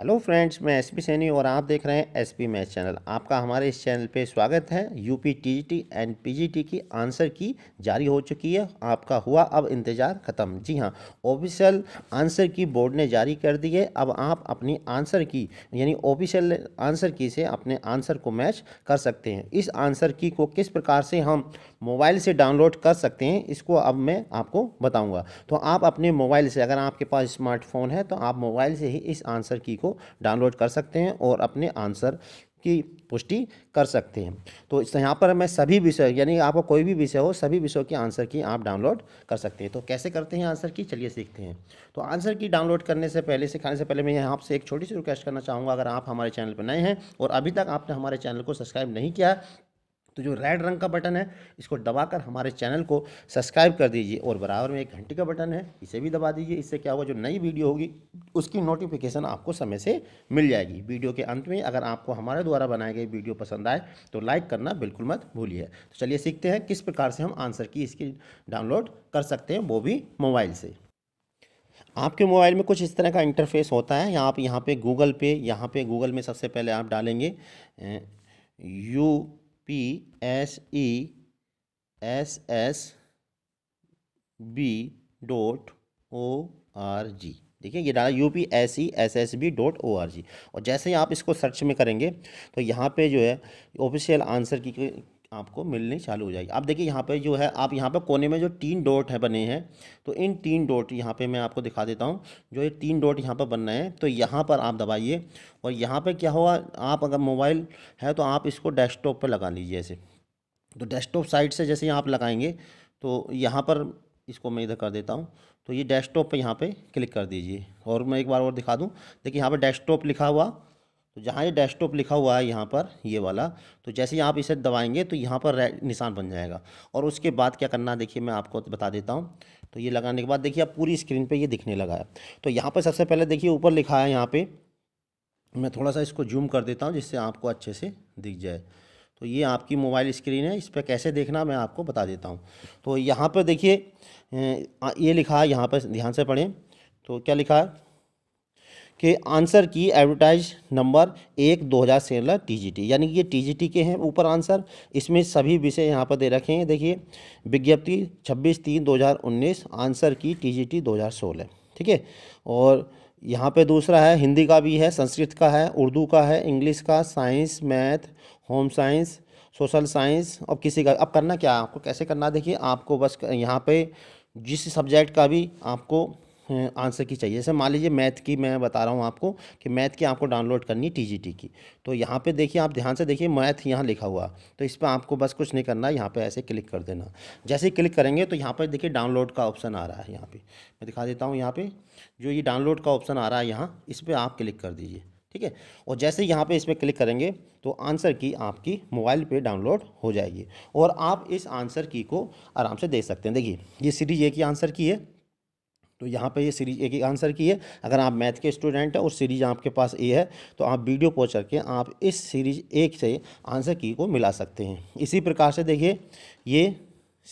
hello friends मैं S P Saini और आप देख रहे हैं एस पी मैच चैनल आपका हमारे इस चैनल पे स्वागत है यूपी टीजीटी एंड पीजीटी की आंसर की जारी हो चुकी है आपका हुआ अब इंतज़ार ख़त्म जी हाँ ऑफिशियल आंसर की बोर्ड ने जारी कर दी है अब आप अपनी आंसर की यानी ऑफिशियल आंसर की से अपने आंसर को मैच कर सकते हैं इस आंसर की को किस प्रकार से हम मोबाइल से डाउनलोड कर सकते हैं इसको अब मैं आपको बताऊँगा तो आप अपने मोबाइल से अगर आपके पास स्मार्टफोन है तो आप मोबाइल से ही इस आंसर की को इसको डाउनलोड कर सकते हैं और अपने आंसर की पुष्टि कर सकते हैं तो इस यहाँ पर मैं सभी विषय यानी आपको कोई भी विषय हो सभी विषयों की आंसर की आप डाउनलोड कर सकते हैं तो कैसे करते हैं आंसर की चलिए सीखते हैं तो आंसर की डाउनलोड करने से पहले सिखाने से पहले मैं यहाँ आपसे एक छोटी सी रिक्वेस्ट करना चाहूँगा अगर आप हमारे चैनल पर नए हैं और अभी तक आपने हमारे चैनल को सब्सक्राइब नहीं किया तो जो रेड रंग का बटन है इसको दबाकर हमारे चैनल को सब्सक्राइब कर दीजिए और बराबर में एक घंटे का बटन है इसे भी दबा दीजिए इससे क्या होगा जो नई वीडियो होगी उसकी नोटिफिकेशन आपको समय से मिल जाएगी वीडियो के अंत में अगर आपको हमारे द्वारा बनाई गई वीडियो पसंद आए तो लाइक करना बिल्कुल मत भूलिए तो चलिए सीखते हैं किस प्रकार से हम आंसर की इसकी डाउनलोड कर सकते हैं वो भी मोबाइल से आपके मोबाइल में कुछ इस तरह का इंटरफेस होता है यहाँ आप यहाँ पे गूगल पे यहाँ पे गूगल में सबसे पहले आप डालेंगे U P S E S S B dot O R G देखिए ये डाला U P S E S S B dot O R G और जैसे ही आप इसको सर्च में करेंगे तो यहाँ पे जो है ऑफिशियल आंसर की आपको मिलनी चालू हो जाएगी आप देखिए यहाँ पे जो है आप यहाँ पे कोने में जो तीन डॉट है बने हैं तो इन तीन डॉट यहाँ पे मैं आपको दिखा देता हूँ जो ये तीन डॉट यहाँ पर बन रहे हैं तो यहाँ पर आप दबाइए और यहाँ पे क्या होगा आप अगर मोबाइल है तो आप इसको डेस्कटॉप पर लगा लीजिए ऐसे तो डेस्कटॉप साइड से जैसे आप लगाएंगे तो यहाँ पर इसको मैं इधर कर देता हूँ तो ये डेस्कटॉप पर यहाँ पर क्लिक कर दीजिए और मैं एक बार और दिखा दूँ देखिए यहाँ पर डेस्कटॉप लिखा हुआ तो जहाँ ये डेस्कटॉप लिखा हुआ है यहाँ पर ये वाला तो जैसे ही आप इसे दबाएंगे तो यहाँ पर निशान बन जाएगा और उसके बाद क्या करना देखिए मैं आपको बता देता हूँ तो ये लगाने के बाद देखिए आप पूरी स्क्रीन पे ये दिखने लगा है तो यहाँ पर सबसे पहले देखिए ऊपर लिखा है यहाँ पर मैं थोड़ा सा इसको जूम कर देता हूँ जिससे आपको अच्छे से दिख जाए तो ये आपकी मोबाइल स्क्रीन है इस पर कैसे देखना मैं आपको बता देता हूँ तो यहाँ पर देखिए ये लिखा है यहाँ पर ध्यान से पढ़ें तो क्या लिखा है के आंसर की एडवर्टाइज नंबर एक दो हज़ार सोलह टी यानी कि ये टी के हैं ऊपर आंसर इसमें सभी विषय यहाँ पर दे रखे हैं देखिए विज्ञप्ति छब्बीस तीन दो हज़ार उन्नीस आंसर की टी दो हज़ार सोलह ठीक है और यहाँ पे दूसरा है हिंदी का भी है संस्कृत का है उर्दू का है इंग्लिश का science math home science social science और किसी का अब करना क्या आपको कैसे करना देखिए आपको बस यहाँ पर जिस सब्जेक्ट का भी आपको आंसर की चाहिए जैसे मान लीजिए मैथ की मैं बता रहा हूँ आपको कि मैथ की आपको डाउनलोड करनी टी की तो यहाँ पे देखिए आप ध्यान से देखिए मैथ यहाँ लिखा हुआ तो इस पर आपको बस कुछ नहीं करना है यहाँ पर ऐसे क्लिक कर देना जैसे क्लिक करेंगे तो यहाँ पर देखिए डाउनलोड का ऑप्शन आ रहा है यहाँ पर मैं दिखा देता हूँ यहाँ पर जो ये डाउनलोड का ऑप्शन आ रहा है यहाँ इस पर आप क्लिक कर दीजिए ठीक है और जैसे यहाँ पर इस पर क्लिक करेंगे तो आंसर की आपकी मोबाइल पे डाउनलोड हो जाएगी और आप इस आंसर की को आराम से दे सकते हैं देखिए ये सीरीज ए की आंसर की है तो यहाँ पे ये सीरीज एक ही आंसर की है अगर आप मैथ के स्टूडेंट हैं और सीरीज आपके पास ए है तो आप वीडियो पोच करके आप इस सीरीज एक से आंसर की को मिला सकते हैं इसी प्रकार से देखिए ये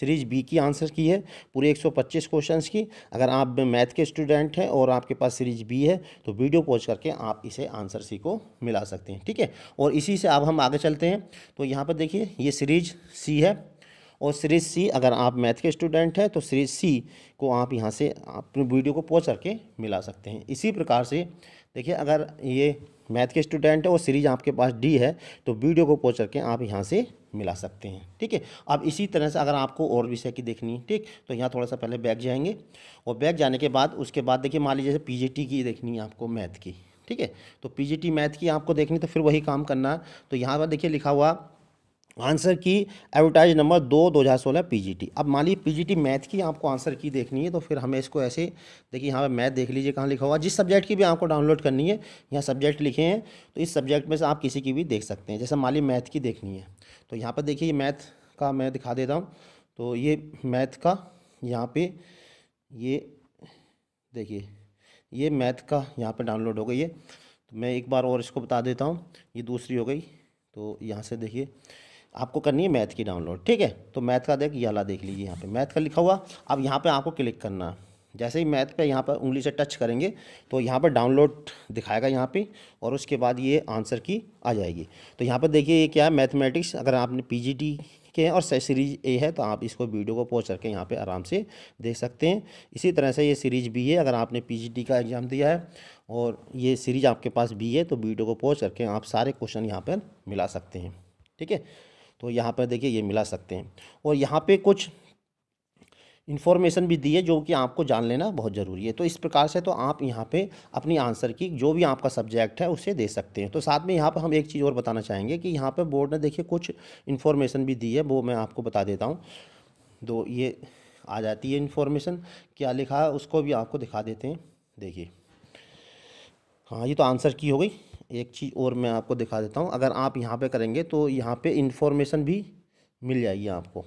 सीरीज बी की आंसर की है पूरे 125 क्वेश्चंस की अगर आप मैथ के स्टूडेंट हैं और आपके पास सीरीज बी है तो वीडियो पहुँच करके आप इसे आंसर सी को मिला सकते हैं ठीक है और इसी से अब हम आगे चलते हैं तो यहाँ पर देखिए ये सीरीज सी है और सीरीज़ सी अगर आप मैथ के स्टूडेंट हैं तो सीरीज़ सी को आप यहाँ से अपनी वीडियो को पॉज करके मिला सकते हैं इसी प्रकार से देखिए अगर ये मैथ के स्टूडेंट है और सीरीज आपके पास डी है तो वीडियो को पॉज करके आप यहाँ से मिला सकते हैं ठीक है अब इसी तरह से अगर आपको और विषय की देखनी है ठीक तो यहाँ थोड़ा सा पहले बैग जाएंगे और बैग जाने के बाद उसके बाद देखिए मान लीजिए जैसे पीजीटी की देखनी है आपको मैथ की ठीक है तो पीजीटी मैथ की आपको देखनी तो फिर वही काम करना तो यहाँ पर देखिए लिखा हुआ आंसर की एडवर्टाइज नंबर दो दो हज़ार सोलह पी अब मान लीजिए टी मैथ की आपको आंसर की देखनी है तो फिर हमें इसको ऐसे देखिए यहाँ पे मैथ देख लीजिए कहाँ लिखा हुआ जिस सब्जेक्ट की भी आपको डाउनलोड करनी है यहाँ सब्जेक्ट लिखे हैं तो इस सब्जेक्ट में से आप किसी की भी देख सकते हैं जैसे मान लीजिए मैथ की देखनी है तो यहाँ पर देखिए मैथ का मैं दिखा देता हूँ तो ये मैथ का यहाँ पर ये देखिए ये मैथ का यहाँ पर डाउनलोड हो गई है तो मैं एक बार और इसको बता देता हूँ ये दूसरी हो गई तो यहाँ से देखिए आपको करनी है मैथ की डाउनलोड ठीक है तो मैथ का देख ये देख लीजिए यहाँ पे मैथ का लिखा हुआ अब यहाँ पे आपको क्लिक करना है जैसे ही मैथ पे यहाँ पर उंगली से टच करेंगे तो यहाँ पर डाउनलोड दिखाएगा यहाँ पे और उसके बाद ये आंसर की आ जाएगी तो यहाँ पर देखिए ये क्या है मैथमेटिक्स अगर आपने पी के हैं और सीरीज ए है तो आप इसको वीडियो को पहुँच करके यहाँ पर आराम से देख सकते हैं इसी तरह से ये सीरीज बी है अगर आपने पी का एग्ज़ाम दिया है और ये सीरीज आपके पास बी है तो वीडियो को पहुँच करके आप सारे क्वेश्चन यहाँ पर मिला सकते हैं ठीक है तो यहाँ पर देखिए ये मिला सकते हैं और यहाँ पर कुछ इन्फॉर्मेशन भी दी है जो कि आपको जान लेना बहुत ज़रूरी है तो इस प्रकार से तो आप यहाँ पे अपनी आंसर की जो भी आपका सब्जेक्ट है उसे दे सकते हैं तो साथ में यहाँ पर हम एक चीज़ और बताना चाहेंगे कि यहाँ पे बोर्ड ने देखिए कुछ इन्फॉर्मेशन भी दी है वो मैं आपको बता देता हूँ तो ये आ जाती है इन्फॉर्मेशन क्या लिखा है उसको भी आपको दिखा देते हैं देखिए हाँ ये तो आंसर की हो गई एक चीज़ और मैं आपको दिखा देता हूँ अगर आप यहाँ पे करेंगे तो यहाँ पे इन्फॉर्मेशन भी मिल जाएगी आपको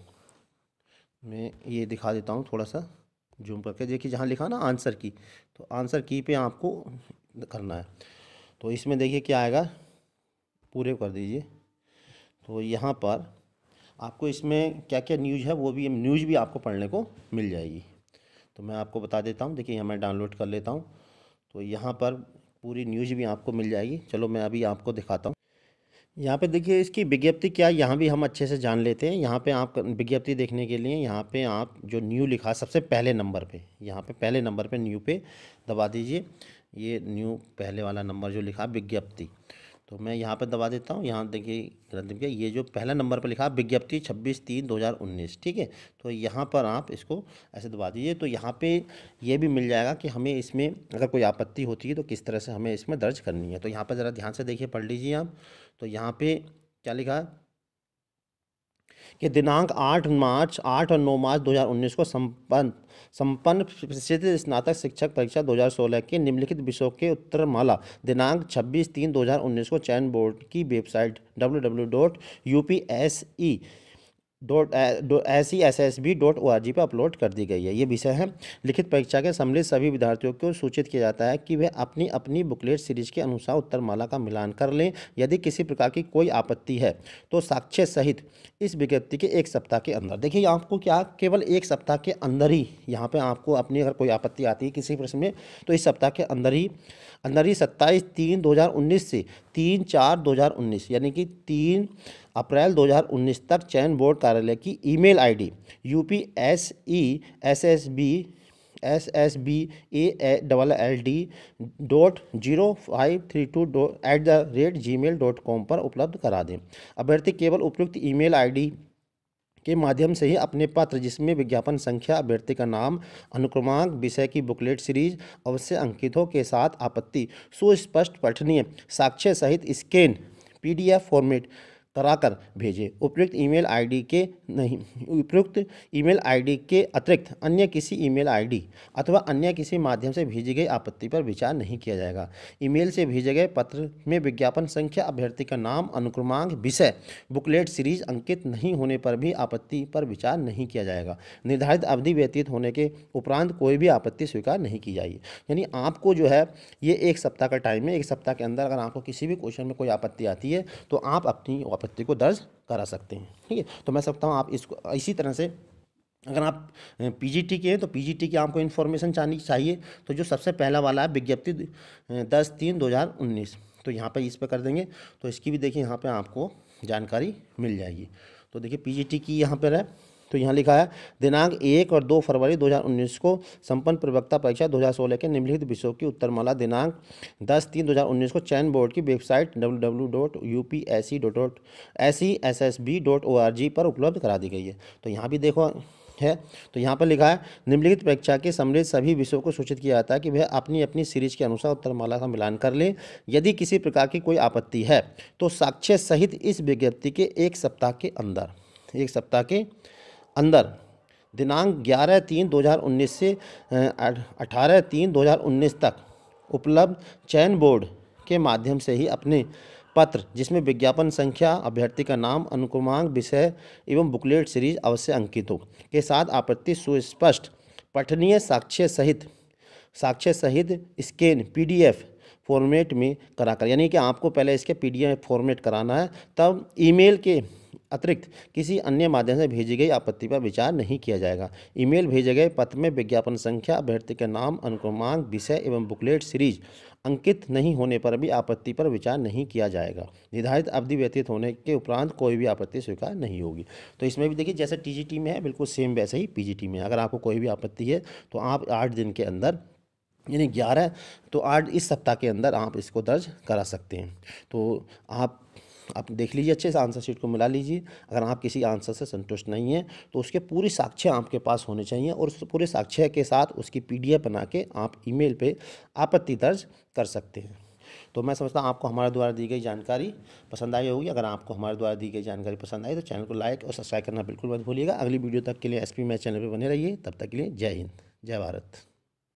मैं ये दिखा देता हूँ थोड़ा सा जूम करके देखिए जहाँ लिखा ना आंसर की तो आंसर की पे आपको करना है तो इसमें देखिए क्या आएगा पूरे कर दीजिए तो यहाँ पर आपको इसमें क्या क्या न्यूज़ है वो भी न्यूज़ भी आपको पढ़ने को मिल जाएगी तो मैं आपको बता देता हूँ देखिए यहाँ मैं डाउनलोड कर लेता हूँ तो यहाँ पर पूरी न्यूज़ भी आपको मिल जाएगी चलो मैं अभी आपको दिखाता हूँ यहाँ पे देखिए इसकी विज्ञप्ति क्या है यहाँ भी हम अच्छे से जान लेते हैं यहाँ पे आप विज्ञप्ति देखने के लिए यहाँ पे आप जो न्यू लिखा सबसे पहले नंबर पे यहाँ पे पहले नंबर पे न्यू पे दबा दीजिए ये न्यू पहले वाला नंबर जो लिखा विज्ञप्ति तो मैं यहाँ पर दबा देता हूँ यहाँ देखिए गलत लिख ये जो पहला नंबर पर लिखा विज्ञप्ति छब्बीस तीन दो हज़ार उन्नीस ठीक है तो यहाँ पर आप इसको ऐसे दबा दीजिए तो यहाँ पे ये भी मिल जाएगा कि हमें इसमें अगर कोई आपत्ति होती है तो किस तरह से हमें इसमें दर्ज करनी है तो यहाँ पर ज़रा ध्यान से देखिए पढ़ लीजिए आप तो यहाँ पर क्या लिखा कि दिनांक 8 मार्च 8 और 9 मार्च 2019 को संपन्न संपन्न प्रसिद्ध स्नातक शिक्षक परीक्षा 2016 के निम्नलिखित विषयों के उत्तर माला दिनांक 26 तीन 2019 को चयन बोर्ड की website W W dot U P S E dot S S S B dot O R G पर अपलोड कर दी गई है ये विषय है लिखित परीक्षा के सम्मिलित सभी विद्यार्थियों को सूचित किया जाता है कि वे अपनी अपनी बुकलेट सीरीज के अनुसार उत्तरमाला का मिलान कर लें यदि किसी प्रकार की कोई आपत्ति है तो साक्ष्य सहित इस विज्ञप्ति के एक सप्ताह के अंदर देखिए आपको क्या केवल एक सप्ताह के अंदर ही यहाँ पर आपको अपनी अगर कोई आपत्ति आती है किसी प्रश्न में तो इस सप्ताह के अंदर ही अंदर ही सत्ताईस तीन दो से तीन चार 2019 यानी कि तीन अप्रैल 2019 तक चयन बोर्ड कार्यालय की email ID U P S E S S B S S B A double L D dot zero five three two dot at the rate Gmail dot com पर उपलब्ध करा दें अभ्यर्थी केवल उपयुक्त ईमेल आईडी के माध्यम से ही अपने पात्र जिसमें विज्ञापन संख्या अभ्यर्थी का नाम अनुक्रमांक विषय की बुकलेट सीरीज अवश्य अंकितों के साथ आपत्ति सुस्पष्ट पठनीय साक्ष्य सहित स्कैन पीडीएफ फॉर्मेट कराकर भेजें उपयुक्त ईमेल आईडी के नहीं उपयुक्त ईमेल आईडी के अतिरिक्त अन्य किसी ईमेल आईडी अथवा अन्य किसी माध्यम से भेजी गई आपत्ति पर विचार नहीं किया जाएगा ईमेल से भेजे गए पत्र में विज्ञापन संख्या अभ्यर्थी का नाम अनुक्रमांक विषय बुकलेट सीरीज अंकित नहीं होने पर भी आपत्ति पर विचार नहीं किया जाएगा निर्धारित अवधि व्यतीत होने के उपरांत कोई भी आपत्ति स्वीकार नहीं की जाएगी यानी आपको जो है ये एक सप्ताह का टाइम है एक सप्ताह के अंदर अगर आपको किसी भी क्वेश्चन में कोई आपत्ति आती है तो आप अपनी वापस आपत्ति को दर्ज करा सकते हैं ठीक है तो मैं सकता हूँ आप इसको इसी तरह से अगर आप पीजीटी के हैं तो पीजीटी की आपको इन्फॉर्मेशन चाहनी चाहिए तो जो सबसे पहला वाला है विज्ञप्ति दस तीन दो हज़ार उन्नीस तो यहाँ पर इस पर कर देंगे तो इसकी भी देखिए यहाँ पर आपको जानकारी मिल जाएगी तो देखिए पीजीटी की यहाँ पर है तो यहाँ लिखा है दिनांक एक और दो फरवरी 2019 को संपन्न प्रवक्ता परीक्षा 2016 के निम्नलिखित विषयों की उत्तरमाला दिनांक 10 तीन 2019 को चयन बोर्ड की वेबसाइट www.upsc.scssb.org e पर उपलब्ध करा दी गई है तो यहाँ भी देखो है तो यहाँ पर लिखा है निम्नलिखित परीक्षा के सम्मिलित सभी विषयों को सूचित किया जाता है कि वह अपनी अपनी सीरीज के अनुसार उत्तरमाला का मिलान कर लें यदि किसी प्रकार की कोई आपत्ति है तो साक्ष्य सहित इस विज्ञप्ति के एक सप्ताह के अंदर एक सप्ताह के अंदर दिनांक 11 तीन 2019 से 18 तीन 2019 तक उपलब्ध चयन बोर्ड के माध्यम से ही अपने पत्र जिसमें विज्ञापन संख्या अभ्यर्थी का नाम अनुक्रमांक विषय एवं बुकलेट सीरीज अवश्य अंकित हो के साथ आपत्ति सुस्पष्ट पठनीय साक्ष्य सहित साक्ष्य सहित स्कैन पीडीएफ फॉर्मेट में कराकर यानी कि आपको पहले इसके पीडीएफ फॉर्मेट कराना है तब ईमेल के अतिरिक्त किसी अन्य माध्यम से भेजी गई आपत्ति पर विचार नहीं किया जाएगा ईमेल भेजे गए पत्र में विज्ञापन संख्या अभ्यर्थी के नाम अनुक्रमांक विषय एवं बुकलेट सीरीज अंकित नहीं होने पर भी आपत्ति पर विचार नहीं किया जाएगा निर्धारित अवधि व्यतीत होने के उपरांत कोई भी आपत्ति स्वीकार नहीं होगी तो इसमें भी देखिए जैसे टीजीटी में है बिल्कुल सेम वैसे ही पीजीटी में अगर आपको कोई भी आपत्ति है तो आप आठ दिन के अंदर यानी ग्यारह तो आठ इस सप्ताह के अंदर आप इसको दर्ज करा सकते हैं तो आप आप देख लीजिए अच्छे से आंसर शीट को मिला लीजिए अगर आप किसी आंसर से संतुष्ट नहीं हैं तो उसके पूरी साक्ष्य आपके पास होने चाहिए और उस पूरे साक्ष्य के साथ उसकी पीडीएफ बना के आप ईमेल पे आपत्ति दर्ज कर सकते हैं तो मैं समझता हूँ आपको हमारे द्वारा दी गई जानकारी पसंद आई होगी अगर आपको हमारे द्वारा दी गई जानकारी पसंद आई तो चैनल को लाइक और सब्सक्राइब करना बिल्कुल मत भूलिएगा अगली वीडियो तक के लिए एस पी मैं चैनल पर बने रहिए तब तक के लिए जय हिंद जय भारत